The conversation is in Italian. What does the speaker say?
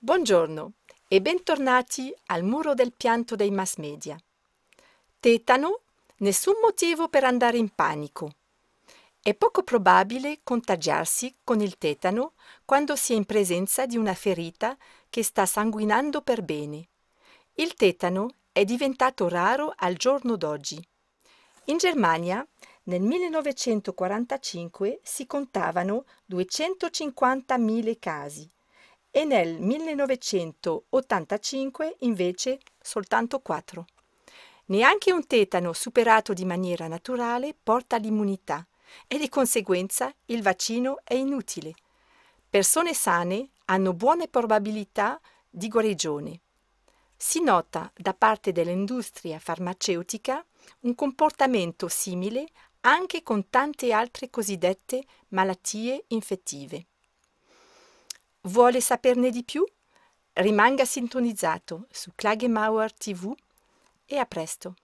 Buongiorno e bentornati al muro del pianto dei mass media. Tetano, nessun motivo per andare in panico. È poco probabile contagiarsi con il tetano quando si è in presenza di una ferita che sta sanguinando per bene. Il tetano è diventato raro al giorno d'oggi. In Germania nel 1945 si contavano 250.000 casi e nel 1985 invece soltanto 4. Neanche un tetano superato di maniera naturale porta l'immunità e di conseguenza il vaccino è inutile. Persone sane hanno buone probabilità di guarigione. Si nota da parte dell'industria farmaceutica un comportamento simile anche con tante altre cosiddette malattie infettive. Vuole saperne di più? Rimanga sintonizzato su Klagemauer TV e a presto!